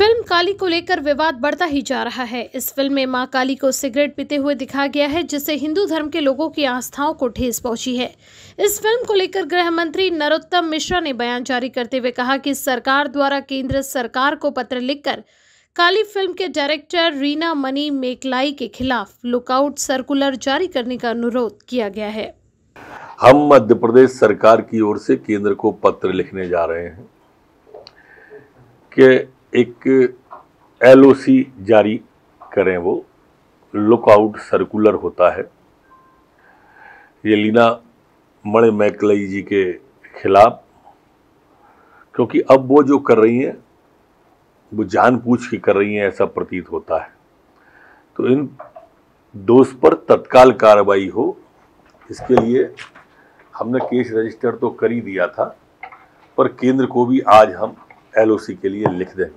film काली को लेकर विवाद बढ़ता ही जा रहा है इस फिल्म में मां काली को सिगरेट पीते हुए दिखाया गया है जिससे हिंदू धर्म के लोगों की आस्थाओं को ठेस पहुंची है इस फिल्म को लेकर गृह मंत्री नरोत्तम मिश्रा ने बयान जारी करते हुए कहा कि सरकार द्वारा केंद्र सरकार को पत्र लिखकर काली फिल्म के डायरेक्टर रीना मनी मेकलाई के खिलाफ लुकआउट सर्कुलर जारी करने का अनुरोध किया गया है हम मध्य प्रदेश सरकार की ओर से केंद्र को पत्र लिखने जा रहे हैं कि एक एलओसी जारी करें वो लुकआउट सर्कुलर होता है ये लीना मणि मैकलई जी के खिलाफ क्योंकि अब वो जो कर रही हैं वो जान पूछ के कर रही हैं ऐसा प्रतीत होता है तो इन दोष पर तत्काल कार्रवाई हो इसके लिए हमने केस रजिस्टर तो कर ही दिया था पर केंद्र को भी आज हम एलओसी के लिए लिख दें